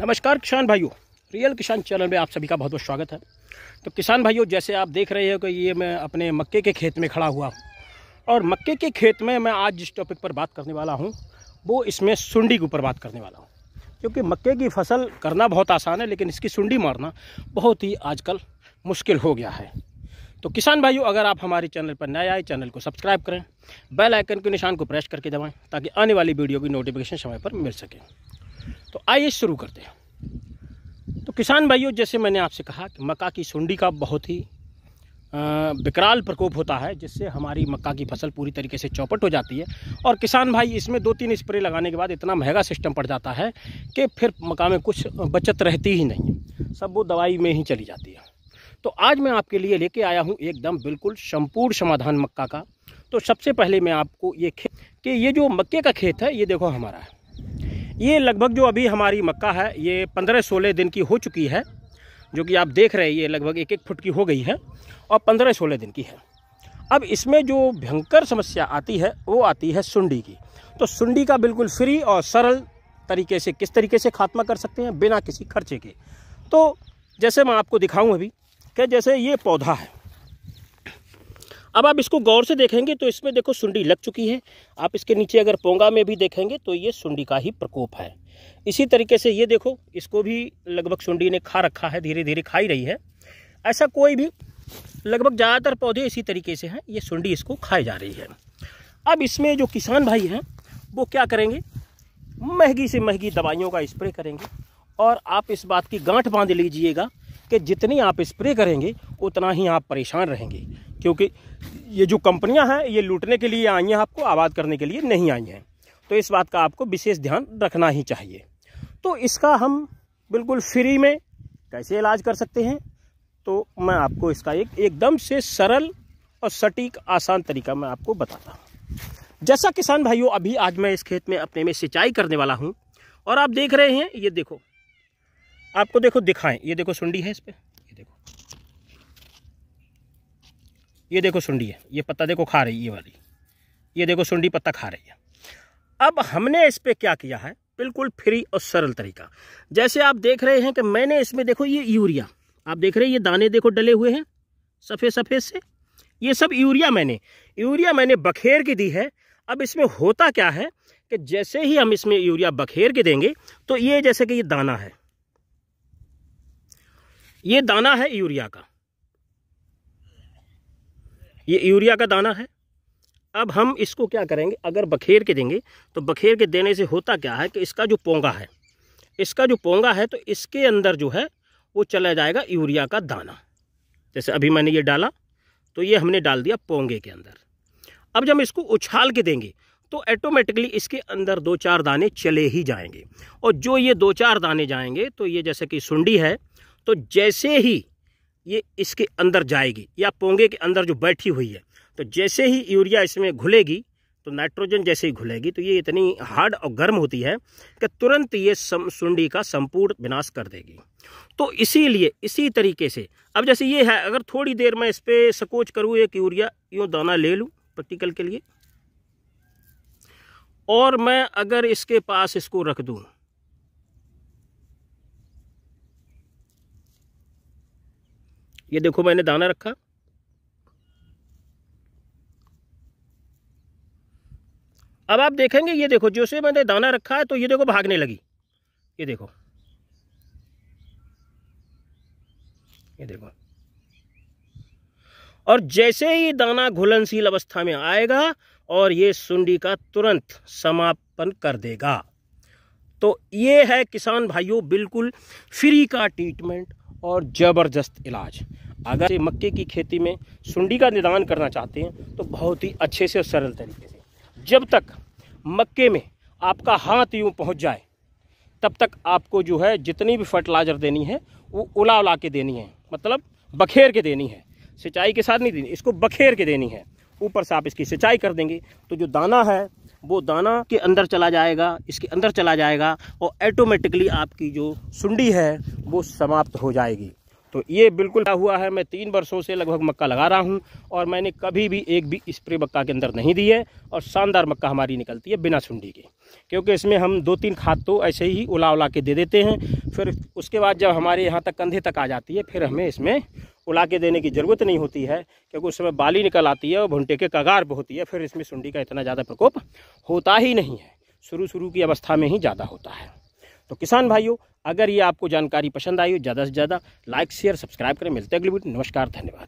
नमस्कार किसान भाइयों रियल किसान चैनल में आप सभी का बहुत बहुत स्वागत है तो किसान भाइयों जैसे आप देख रहे हो कि ये मैं अपने मक्के के खेत में खड़ा हुआ हूँ और मक्के के खेत में मैं आज जिस टॉपिक पर बात करने वाला हूँ वो इसमें सुंडी के ऊपर बात करने वाला हूँ क्योंकि मक्के की फसल करना बहुत आसान है लेकिन इसकी सुंडी मारना बहुत ही आजकल मुश्किल हो गया है तो किसान भाइयों अगर आप हमारे चैनल पर नए आए चैनल को सब्सक्राइब करें बेल आइकन के निशान को प्रेस करके दबाएं ताकि आने वाली वीडियो की नोटिफिकेशन समय पर मिल सके तो आइए शुरू करते हैं तो किसान भाइयों जैसे मैंने आपसे कहा कि मक्का की सुंडी का बहुत ही विकराल प्रकोप होता है जिससे हमारी मक्का की फसल पूरी तरीके से चौपट हो जाती है और किसान भाई इसमें दो तीन स्प्रे लगाने के बाद इतना महंगा सिस्टम पड़ जाता है कि फिर मक्का में कुछ बचत रहती ही नहीं सब वो दवाई में ही चली जाती है तो आज मैं आपके लिए लेके आया हूँ एकदम बिल्कुल संपूर्ण समाधान मक्का का तो सबसे पहले मैं आपको ये खेत कि ये जो मक्के का खेत है ये देखो हमारा है ये लगभग जो अभी हमारी मक्का है ये पंद्रह सोलह दिन की हो चुकी है जो कि आप देख रहे हैं ये लगभग एक एक फुट की हो गई है और पंद्रह सोलह दिन की है अब इसमें जो भयंकर समस्या आती है वो आती है सुंडी की तो सुंडी का बिल्कुल फ्री और सरल तरीके से किस तरीके से खात्मा कर सकते हैं बिना किसी खर्चे के तो जैसे मैं आपको दिखाऊं अभी कि जैसे ये पौधा है अब आप इसको गौर से देखेंगे तो इसमें देखो सुंडी लग चुकी है आप इसके नीचे अगर पोंगा में भी देखेंगे तो ये सुंडी का ही प्रकोप है इसी तरीके से ये देखो इसको भी लगभग सुंडी ने खा रखा है धीरे धीरे खा ही रही है ऐसा कोई भी लगभग ज़्यादातर पौधे इसी तरीके से हैं ये सुंडी इसको खाई जा रही है अब इसमें जो किसान भाई हैं वो क्या करेंगे महंगी से महंगी दवाइयों का स्प्रे करेंगे और आप इस बात की गांठ बांध लीजिएगा कि जितनी आप स्प्रे करेंगे उतना ही आप परेशान रहेंगे क्योंकि ये जो कंपनियां हैं ये लूटने के लिए आई हैं आपको आबाद करने के लिए नहीं आई हैं तो इस बात का आपको विशेष ध्यान रखना ही चाहिए तो इसका हम बिल्कुल फ्री में कैसे इलाज कर सकते हैं तो मैं आपको इसका एक एकदम से सरल और सटीक आसान तरीका मैं आपको बताता हूँ जैसा किसान भाइयों अभी आज मैं इस खेत में अपने में सिंचाई करने वाला हूँ और आप देख रहे हैं ये देखो आपको देखो दिखाएं ये देखो सुंडी है इस पर ये देखो सुंडी है ये पत्ता देखो खा रही है ये वाली ये देखो सुंडी पत्ता खा रही है अब हमने इस पर क्या किया है बिल्कुल फ्री और सरल तरीका जैसे आप देख रहे हैं कि मैंने इसमें देखो ये यूरिया आप देख रहे हैं ये दाने देखो डले हुए हैं सफ़ेद सफ़ेद से ये सब यूरिया मैंने यूरिया मैंने बखेर की दी है अब इसमें होता क्या है कि जैसे ही हम इसमें यूरिया बखेर के देंगे तो ये जैसे कि ये दाना है ये दाना है यूरिया का ये यूरिया का दाना है अब हम इसको क्या करेंगे अगर बखेर के देंगे तो बखेर के देने से होता क्या है कि इसका जो पोंगा है इसका जो पोंगा है तो इसके अंदर जो है वो चला जाएगा यूरिया का दाना जैसे अभी मैंने ये डाला तो ये हमने डाल दिया पोंगे के अंदर अब जब इसको उछाल के देंगे तो ऐटोमेटिकली इसके अंदर दो चार दाने चले ही जाएंगे और जो ये दो चार दाने जाएंगे तो ये जैसे कि सुंडी है तो जैसे ही ये इसके अंदर जाएगी या पोंगे के अंदर जो बैठी हुई है तो जैसे ही यूरिया इसमें घुलेगी तो नाइट्रोजन जैसे ही घुलेगी तो ये इतनी हार्ड और गर्म होती है कि तुरंत ये सुंडी का संपूर्ण विनाश कर देगी तो इसीलिए इसी तरीके से अब जैसे ये है अगर थोड़ी देर में इस पर सकोच करूँ एक यूरिया यूँ दाना ले लूँ प्रैक्टिकल के लिए और मैं अगर इसके पास इसको रख दूँ ये देखो मैंने दाना रखा अब आप देखेंगे ये देखो जैसे मैंने दाना रखा है तो ये देखो भागने लगी ये देखो ये देखो और जैसे ही दाना घुलनशील अवस्था में आएगा और ये सुंडी का तुरंत समापन कर देगा तो ये है किसान भाइयों बिल्कुल फ्री का ट्रीटमेंट और ज़बरदस्त इलाज अगर मक्के की खेती में सुंडी का निदान करना चाहते हैं तो बहुत ही अच्छे से और सरल तरीके से जब तक मक्के में आपका हाथ यूँ पहुँच जाए तब तक आपको जो है जितनी भी फर्टिलाइज़र देनी है वो उला उला के देनी है मतलब बखेर के देनी है सिंचाई के साथ नहीं देनी इसको बखेर के देनी है ऊपर से आप इसकी सिंचाई कर देंगे तो जो दाना है वो दाना के अंदर चला जाएगा इसके अंदर चला जाएगा और ऐटोमेटिकली आपकी जो सुंडी है वो समाप्त हो जाएगी तो ये बिल्कुल हुआ है मैं तीन वर्षों से लगभग मक्का लगा रहा हूँ और मैंने कभी भी एक भी स्प्रे मक्का के अंदर नहीं दी है और शानदार मक्का हमारी निकलती है बिना सुंडी के क्योंकि इसमें हम दो तीन खाद तो ऐसे ही उला उला के दे देते हैं फिर उसके बाद जब हमारे यहाँ तक कंधे तक आ जाती है फिर हमें इसमें उला के देने की ज़रूरत नहीं होती है क्योंकि उस समय बाली निकल आती है और भुंटे के कगार पर होती है फिर इसमें सुंडी का इतना ज़्यादा प्रकोप होता ही नहीं है शुरू शुरू की अवस्था में ही ज़्यादा होता है तो किसान भाइयों अगर ये आपको जानकारी पसंद आई हो ज़्यादा से ज़्यादा लाइक शेयर सब्सक्राइब करें मिलते हैं अगली वीडियो नमस्कार धन्यवाद